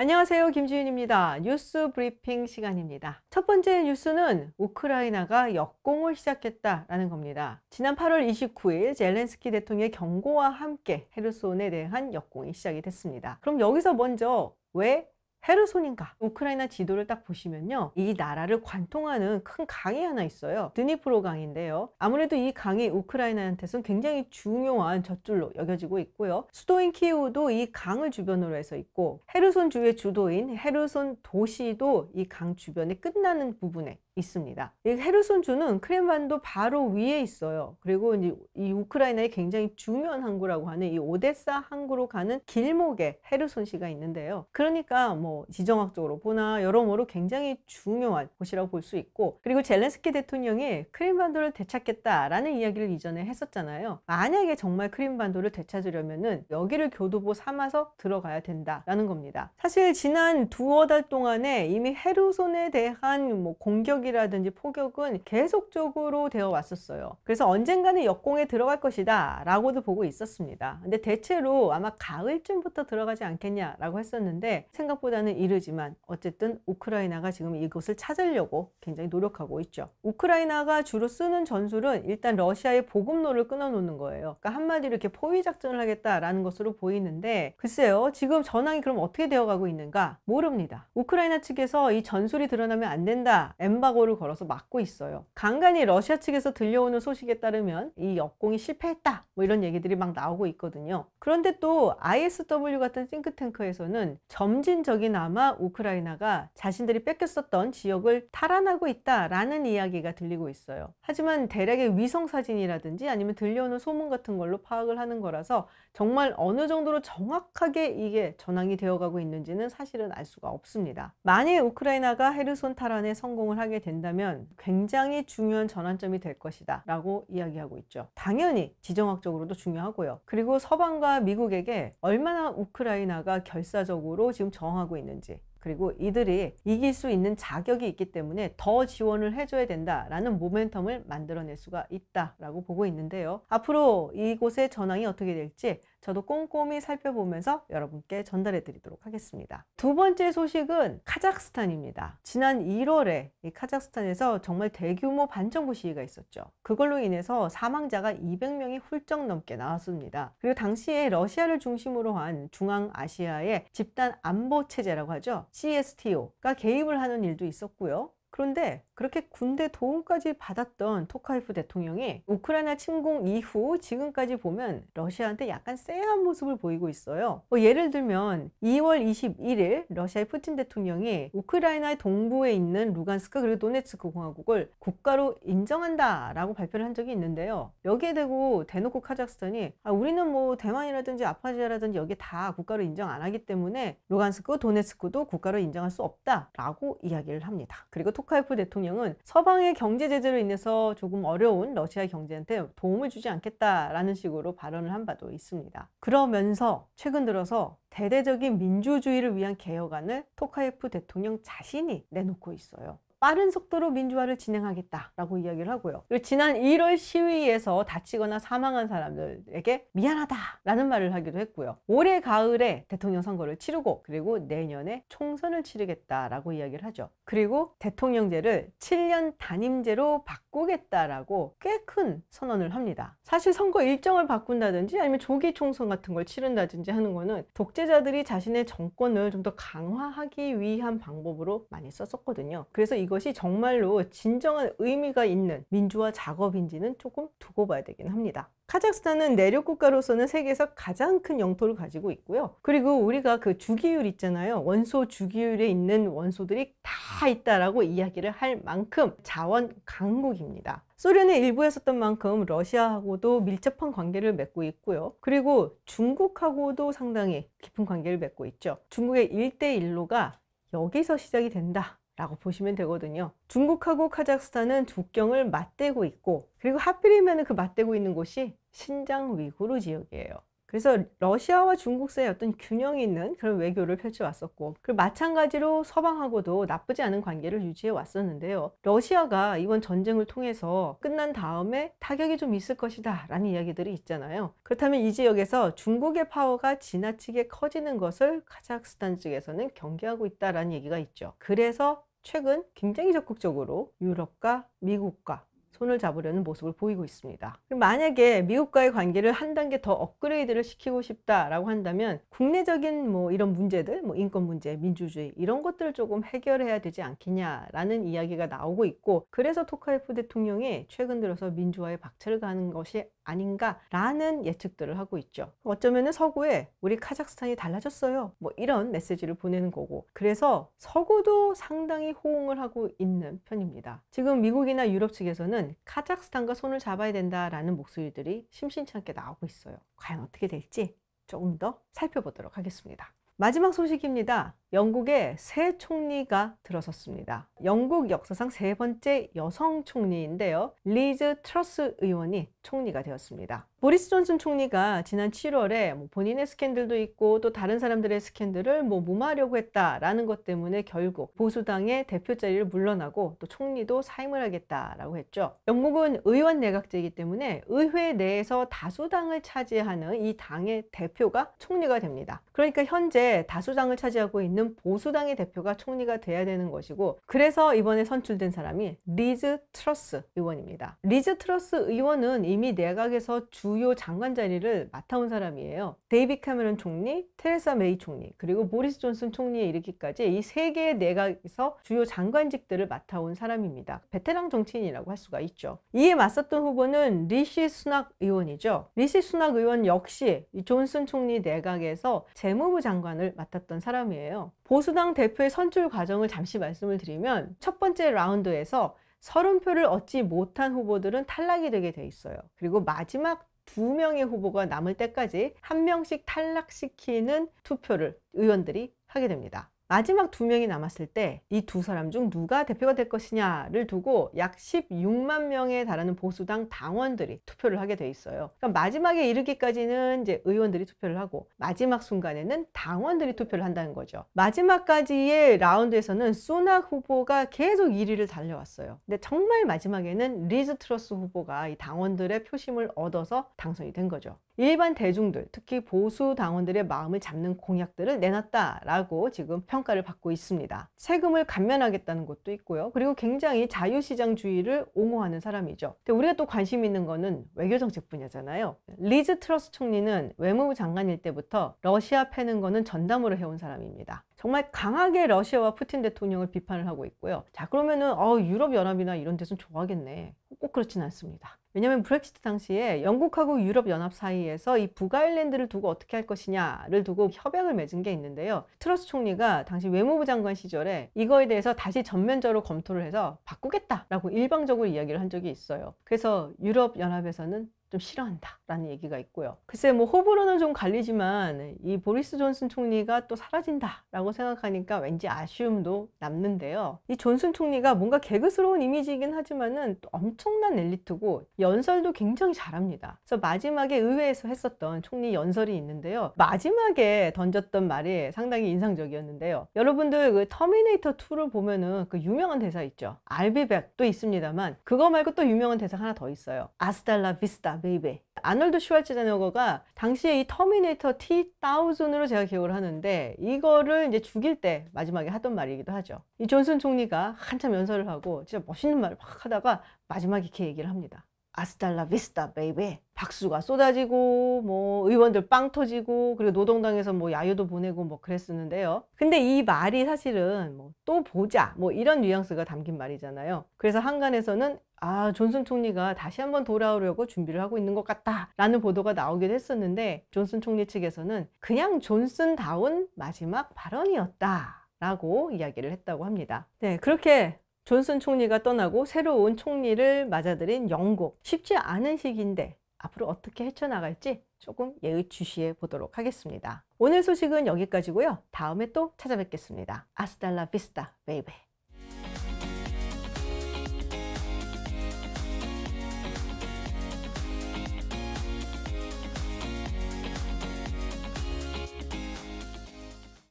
안녕하세요. 김지윤입니다. 뉴스 브리핑 시간입니다. 첫 번째 뉴스는 우크라이나가 역공을 시작했다라는 겁니다. 지난 8월 29일 젤렌스키 대통령의 경고와 함께 헤르손에 대한 역공이 시작이 됐습니다. 그럼 여기서 먼저 왜 헤르손인가 우크라이나 지도를 딱 보시면요 이 나라를 관통하는 큰 강이 하나 있어요 드니프로 강인데요 아무래도 이 강이 우크라이나한테선 굉장히 중요한 젖줄로 여겨지고 있고요 수도인 키우도 이 강을 주변으로 해서 있고 헤르손 주의 주도인 헤르손 도시도 이 강 주변에 끝나는 부분에 있습니다. 이 헤르손 주는 크렘반도 바로 위에 있어요. 그리고 이 우크라이나의 굉장히 중요한 항구라고 하는 이 오데사 항구로 가는 길목에 헤르손시가 있는데요. 그러니까 뭐 지정학적으로 보나 여러모로 굉장히 중요한 곳이라고 볼 수 있고 그리고 젤렌스키 대통령이 크림반도를 되찾겠다라는 이야기를 이전에 했었잖아요. 만약에 정말 크림반도를 되찾으려면은 여기를 교두보 삼아서 들어가야 된다라는 겁니다. 사실 지난 두어 달 동안에 이미 헤르손에 대한 뭐 공격 공격이라든지 폭격은 계속적으로 되어 왔었어요. 그래서 언젠가는 역공에 들어갈 것이다 라고도 보고 있었습니다. 근데 대체로 아마 가을쯤부터 들어가지 않겠냐라고 했었는데 생각보다는 이르지만 어쨌든 우크라이나가 지금 이곳을 찾으려고 굉장히 노력하고 있죠. 우크라이나가 주로 쓰는 전술은 일단 러시아의 보급로를 끊어놓는 거예요. 그러니까 한마디로 이렇게 포위 작전을 하겠다라는 것으로 보이는데 글쎄요 지금 전황이 그럼 어떻게 되어가고 있는가 모릅니다. 우크라이나 측에서 이 전술이 드러나면 안 된다 엠바 사고고를 걸어서 막고 있어요. 간간히 러시아 측에서 들려오는 소식에 따르면 이 역공이 실패했다 뭐 이런 얘기들이 막 나오고 있거든요. 그런데 또 ISW 같은 싱크탱크에서는 점진적이나마 우크라이나가 자신들이 뺏겼었던 지역을 탈환하고 있다라는 이야기가 들리고 있어요. 하지만 대략의 위성 사진이라든지 아니면 들려오는 소문 같은 걸로 파악을 하는 거라서 정말 어느 정도로 정확하게 이게 전황이 되어가고 있는지는 사실은 알 수가 없습니다. 만일 우크라이나가 헤르손 탈환에 성공을 하게 된다면 굉장히 중요한 전환점이 될 것이다 라고 이야기하고 있죠. 당연히 지정학적으로도 중요하고요. 그리고 서방과 미국에게 얼마나 우크라이나가 결사적으로 지금 저항하고 있는지 그리고 이들이 이길 수 있는 자격이 있기 때문에 더 지원을 해줘야 된다라는 모멘텀을 만들어낼 수가 있다라고 보고 있는데요. 앞으로 이곳의 전황이 어떻게 될지 저도 꼼꼼히 살펴보면서 여러분께 전달해 드리도록 하겠습니다. 두 번째 소식은 카자흐스탄입니다. 지난 1월에 이 카자흐스탄에서 정말 대규모 반정부 시위가 있었죠. 그걸로 인해서 사망자가 200명이 훌쩍 넘게 나왔습니다. 그리고 당시에 러시아를 중심으로 한 중앙아시아의 집단 안보 체제라고 하죠. CSTO가 개입을 하는 일도 있었고요. 그런데 그렇게 군대 도움까지 받았던 토카이프 대통령이 우크라이나 침공 이후 지금까지 보면 러시아한테 약간 쎄한 모습을 보이고 있어요. 뭐 예를 들면 2월 21일 러시아의 푸틴 대통령이 우크라이나의 동부에 있는 루간스크 그리고 도네츠크 공화국을 국가로 인정한다 라고 발표를 한 적이 있는데요. 여기에 대고 대놓고 카자흐스탄이 아, 우리는 뭐 대만이라든지 아파지아라든지 여기 다 국가로 인정 안 하기 때문에 루간스크 도네츠크도 국가로 인정할 수 없다 라고 이야기를 합니다. 그리고 토카이프 대통령은 서방의 경제 제재로 인해서 조금 어려운 러시아 경제한테 도움을 주지 않겠다라는 식으로 발언을 한 바도 있습니다. 그러면서 최근 들어서 대대적인 민주주의를 위한 개혁안을 토카이프 대통령 자신이 내놓고 있어요. 빠른 속도로 민주화를 진행하겠다라고 이야기를 하고요. 지난 1월 시위에서 다치거나 사망한 사람들에게 미안하다라는 말을 하기도 했고요. 올해 가을에 대통령 선거를 치르고 그리고 내년에 총선을 치르겠다라고 이야기를 하죠. 그리고 대통령제를 7년 단임제로 바꾸겠다라고 꽤 큰 선언을 합니다. 사실 선거 일정을 바꾼다든지 아니면 조기 총선 같은 걸 치른다든지 하는 거는 독재자들이 자신의 정권을 좀 더 강화하기 위한 방법으로 많이 썼었거든요. 그래서 이 이것이 정말로 진정한 의미가 있는 민주화 작업인지는 조금 두고 봐야 되긴 합니다. 카자흐스탄은 내륙 국가로서는 세계에서 가장 큰 영토를 가지고 있고요. 그리고 우리가 그 주기율 있잖아요. 원소 주기율에 있는 원소들이 다 있다라고 이야기를 할 만큼 자원 강국입니다. 소련의 일부였었던 만큼 러시아하고도 밀접한 관계를 맺고 있고요. 그리고 중국하고도 상당히 깊은 관계를 맺고 있죠. 중국의 일대일로가 여기서 시작이 된다 라고 보시면 되거든요. 중국하고 카자흐스탄은 국경을 맞대고 있고 그리고 하필이면 그 맞대고 있는 곳이 신장 위구르 지역이에요. 그래서 러시아와 중국 사이의 어떤 균형이 있는 그런 외교를 펼쳐왔었고 그리고 마찬가지로 서방하고도 나쁘지 않은 관계를 유지해 왔었는데요. 러시아가 이번 전쟁을 통해서 끝난 다음에 타격이 좀 있을 것이다 라는 이야기들이 있잖아요. 그렇다면 이 지역에서 중국의 파워가 지나치게 커지는 것을 카자흐스탄 측에서는 경계하고 있다라는 얘기가 있죠. 그래서 최근 굉장히 적극적으로 유럽과 미국과 손을 잡으려는 모습을 보이고 있습니다. 만약에 미국과의 관계를 한 단계 더 업그레이드를 시키고 싶다라고 한다면 국내적인 뭐 이런 문제들, 뭐 인권 문제, 민주주의 이런 것들을 조금 해결해야 되지 않겠냐라는 이야기가 나오고 있고 그래서 토카예프 대통령이 최근 들어서 민주화에 박차를 가는 것이 아닌가라는 예측들을 하고 있죠. 어쩌면 서구에 우리 카자흐스탄이 달라졌어요. 뭐 이런 메시지를 보내는 거고 그래서 서구도 상당히 호응을 하고 있는 편입니다. 지금 미국이나 유럽 측에서는 카자흐스탄과 손을 잡아야 된다라는 목소리들이 심심찮게 나오고 있어요. 과연 어떻게 될지 조금 더 살펴보도록 하겠습니다. 마지막 소식입니다. 영국의 새 총리가 들어섰습니다. 영국 역사상 세 번째 여성 총리인데요. 리즈 트러스 의원이 총리가 되었습니다. 보리스 존슨 총리가 지난 7월에 뭐 본인의 스캔들도 있고 또 다른 사람들의 스캔들을 뭐 무마하려고 했다라는 것 때문에 결국 보수당의 대표 자리를 물러나고 또 총리도 사임을 하겠다라고 했죠. 영국은 의원 내각제이기 때문에 의회 내에서 다수당을 차지하는 이 당의 대표가 총리가 됩니다. 그러니까 현재 다수당을 차지하고 있는 있는 보수당의 대표가 총리가 돼야 되는 것이고 그래서 이번에 선출된 사람이 리즈 트러스 의원입니다. 리즈 트러스 의원은 이미 내각에서 주요 장관 자리를 맡아온 사람이에요. 데이비 카메론 총리, 테레사 메이 총리, 그리고 보리스 존슨 총리에 이르기까지 이 세 개의 내각에서 주요 장관직들을 맡아온 사람입니다. 베테랑 정치인이라고 할 수가 있죠. 이에 맞섰던 후보는 리시 수낙 의원이죠. 리시 수낙 의원 역시 존슨 총리 내각에서 재무부 장관을 맡았던 사람이에요. 보수당 대표의 선출 과정을 잠시 말씀을 드리면 첫 번째 라운드에서 30표를 얻지 못한 후보들은 탈락이 되게 돼 있어요. 그리고 마지막 두 명의 후보가 남을 때까지 한 명씩 탈락시키는 투표를 의원들이 하게 됩니다. 마지막 두 명이 남았을 때 이 두 사람 중 누가 대표가 될 것이냐를 두고 약 16만 명에 달하는 보수당 당원들이 투표를 하게 돼 있어요. 그러니까 마지막에 이르기까지는 이제 의원들이 투표를 하고 마지막 순간에는 당원들이 투표를 한다는 거죠. 마지막까지의 라운드에서는 수나 후보가 계속 1위를 달려왔어요. 근데 정말 마지막에는 리즈 트러스 후보가 이 당원들의 표심을 얻어서 당선이 된 거죠. 일반 대중들, 특히 보수 당원들의 마음을 잡는 공약들을 내놨다라고 지금 평가를 받고 있습니다. 세금을 감면하겠다는 것도 있고요. 그리고 굉장히 자유시장주의를 옹호하는 사람이죠. 근데 우리가 또 관심 있는 거는 외교정책 분야잖아요. 리즈 트러스 총리는 외무부 장관일 때부터 러시아 패는 거는 전담으로 해온 사람입니다. 정말 강하게 러시아와 푸틴 대통령을 비판을 하고 있고요. 자 그러면은 어, 유럽연합이나 이런 데서는 좋아하겠네. 꼭 그렇진 않습니다. 왜냐하면 브렉시트 당시에 영국하고 유럽연합 사이에서 이 북아일랜드를 두고 어떻게 할 것이냐를 두고 협약을 맺은 게 있는데요. 트러스 총리가 당시 외무부 장관 시절에 이거에 대해서 다시 전면적으로 검토를 해서 바꾸겠다라고 일방적으로 이야기를 한 적이 있어요. 그래서 유럽연합에서는 좀 싫어한다라는 얘기가 있고요. 글쎄 뭐 호불호는 좀 갈리지만 이 보리스 존슨 총리가 또 사라진다라고 생각하니까 왠지 아쉬움도 남는데요. 이 존슨 총리가 뭔가 개그스러운 이미지이긴 하지만은 또 엄청난 엘리트고 연설도 굉장히 잘합니다. 그래서 마지막에 의회에서 했었던 총리 연설이 있는데요. 마지막에 던졌던 말이 상당히 인상적이었는데요. 여러분들 그 터미네이터 2를 보면은 그 유명한 대사 있죠. 알비백도 있습니다만 그거 말고 또 유명한 대사 하나 더 있어요. 아스달라 비스타 베이베 아놀드 슈왈츠제네거가 당시에 이 터미네이터 T1000으로 제가 기억을 하는데 이거를 이제 죽일 때 마지막에 하던 말이기도 하죠 이 존슨 총리가 한참 연설을 하고 진짜 멋있는 말을 막 하다가 마지막에 이렇게 얘기를 합니다 아스달라 비스타 베이베 박수가 쏟아지고 뭐 의원들 빵 터지고 그리고 노동당에서 뭐 야유도 보내고 뭐 그랬었는데요 근데 이 말이 사실은 뭐 또 보자 뭐 이런 뉘앙스가 담긴 말이잖아요 그래서 한간에서는 아 존슨 총리가 다시 한번 돌아오려고 준비를 하고 있는 것 같다 라는 보도가 나오기도 했었는데 존슨 총리 측에서는 그냥 존슨다운 마지막 발언이었다 라고 이야기를 했다고 합니다. 네, 그렇게 존슨 총리가 떠나고 새로운 총리를 맞아들인 영국. 쉽지 않은 시기인데 앞으로 어떻게 헤쳐나갈지 조금 예의주시해 보도록 하겠습니다. 오늘 소식은 여기까지고요. 다음에 또 찾아뵙겠습니다. 아스달라 비스타 베이베.